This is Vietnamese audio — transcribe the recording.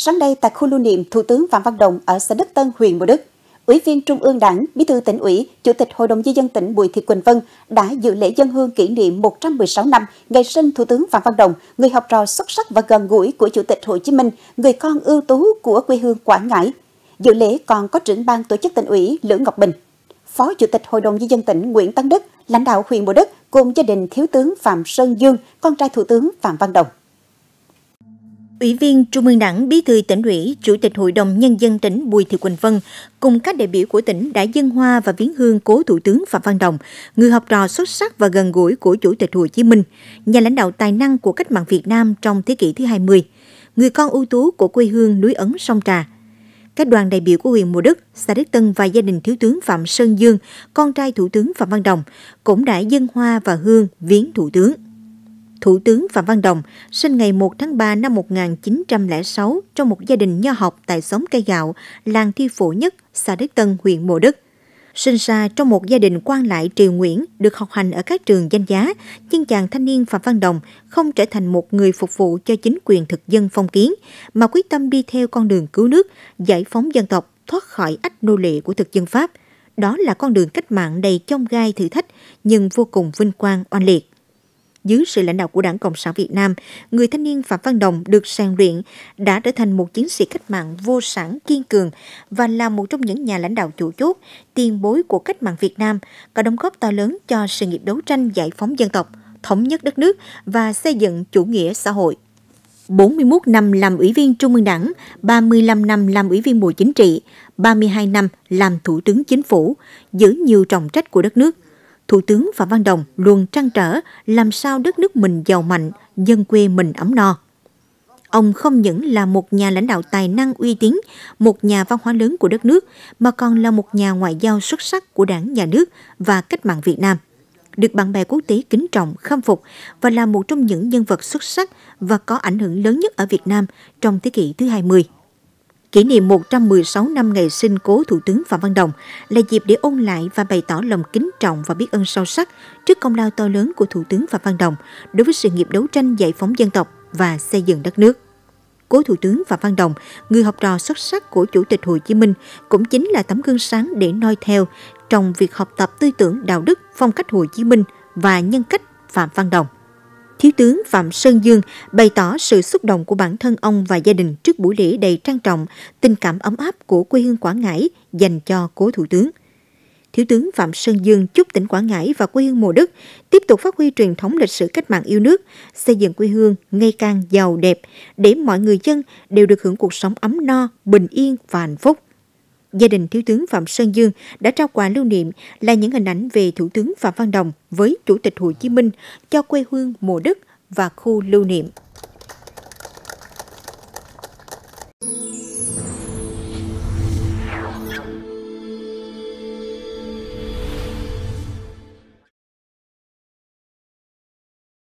Sáng nay tại khu lưu niệm Thủ tướng Phạm Văn Đồng ở xã Đức Tân, huyện bù Đức, Ủy viên Trung ương Đảng, Bí thư tỉnh ủy, Chủ tịch Hội đồng nhân dân tỉnh Bùi Thị Quỳnh Vân đã dự lễ dân hương kỷ niệm 116 năm ngày sinh Thủ tướng Phạm Văn Đồng, người học trò xuất sắc và gần gũi của Chủ tịch Hồ Chí Minh, người con ưu tú của quê hương Quảng Ngãi. Dự lễ còn có trưởng ban tổ chức tỉnh ủy Lữ Ngọc Bình, Phó Chủ tịch Hội đồng nhân dân tỉnh Nguyễn Tấn Đức, lãnh đạo huyện bù Đức cùng gia đình Thiếu tướng Phạm Sơn Dương, con trai Thủ tướng Phạm Văn Đồng. Ủy viên Trung ương Đảng, Bí thư tỉnh ủy, Chủ tịch Hội đồng Nhân dân tỉnh Bùi Thị Quỳnh Vân cùng các đại biểu của tỉnh đã dân hoa và viếng hương cố Thủ tướng Phạm Văn Đồng, người học trò xuất sắc và gần gũi của Chủ tịch Hồ Chí Minh, nhà lãnh đạo tài năng của cách mạng Việt Nam trong thế kỷ thứ 20, người con ưu tú của quê hương núi Ấn Sông Trà. Các đoàn đại biểu của huyện Mùa Đức, xã Đức Tân và gia đình Thiếu tướng Phạm Sơn Dương, con trai Thủ tướng Phạm Văn Đồng, cũng đã dân hoa và hương viếng Thủ tướng. Thủ tướng Phạm Văn Đồng sinh ngày 1 tháng 3 năm 1906 trong một gia đình nho học tại xóm cây gạo, làng Thi Phổ Nhất, xã Đức Tân, huyện Mộ Đức. Sinh ra trong một gia đình quan lại triều Nguyễn, được học hành ở các trường danh giá, nhưng chàng thanh niên Phạm Văn Đồng không trở thành một người phục vụ cho chính quyền thực dân phong kiến, mà quyết tâm đi theo con đường cứu nước, giải phóng dân tộc, thoát khỏi ách nô lệ của thực dân Pháp. Đó là con đường cách mạng đầy chông gai thử thách, nhưng vô cùng vinh quang oanh liệt dưới sự lãnh đạo của Đảng Cộng sản Việt Nam, người thanh niên Phạm Văn Đồng được sàn luyện, đã trở thành một chiến sĩ cách mạng vô sản kiên cường và là một trong những nhà lãnh đạo chủ chốt, tiền bối của cách mạng Việt Nam, có đóng góp to lớn cho sự nghiệp đấu tranh giải phóng dân tộc, thống nhất đất nước và xây dựng chủ nghĩa xã hội. 41 năm làm Ủy viên Trung ương Đảng, 35 năm làm Ủy viên Bộ Chính trị, 32 năm làm Thủ tướng Chính phủ, giữ nhiều trọng trách của đất nước – Thủ tướng Phạm Văn Đồng luôn trăn trở làm sao đất nước mình giàu mạnh, dân quê mình ấm no. Ông không những là một nhà lãnh đạo tài năng uy tín, một nhà văn hóa lớn của đất nước, mà còn là một nhà ngoại giao xuất sắc của đảng, nhà nước và cách mạng Việt Nam. Được bạn bè quốc tế kính trọng, khâm phục và là một trong những nhân vật xuất sắc và có ảnh hưởng lớn nhất ở Việt Nam trong thế kỷ thứ 20. Kỷ niệm 116 năm ngày sinh cố Thủ tướng Phạm Văn Đồng là dịp để ôn lại và bày tỏ lòng kính trọng và biết ơn sâu sắc trước công lao to lớn của Thủ tướng Phạm Văn Đồng đối với sự nghiệp đấu tranh giải phóng dân tộc và xây dựng đất nước. Cố Thủ tướng Phạm Văn Đồng, người học trò xuất sắc của Chủ tịch Hồ Chí Minh, cũng chính là tấm gương sáng để noi theo trong việc học tập tư tưởng đạo đức phong cách Hồ Chí Minh và nhân cách Phạm Văn Đồng. Thiếu tướng Phạm Sơn Dương bày tỏ sự xúc động của bản thân ông và gia đình trước buổi lễ đầy trang trọng, tình cảm ấm áp của quê hương Quảng Ngãi dành cho cố thủ tướng. Thiếu tướng Phạm Sơn Dương chúc tỉnh Quảng Ngãi và quê hương Mộ Đức tiếp tục phát huy truyền thống lịch sử cách mạng yêu nước, xây dựng quê hương ngày càng giàu đẹp để mọi người dân đều được hưởng cuộc sống ấm no, bình yên và hạnh phúc gia đình Thiếu tướng Phạm Sơn Dương đã trao quà lưu niệm là những hình ảnh về Thủ tướng Phạm Văn Đồng với Chủ tịch Hồ Chí Minh cho quê hương Mộ đất và khu lưu niệm.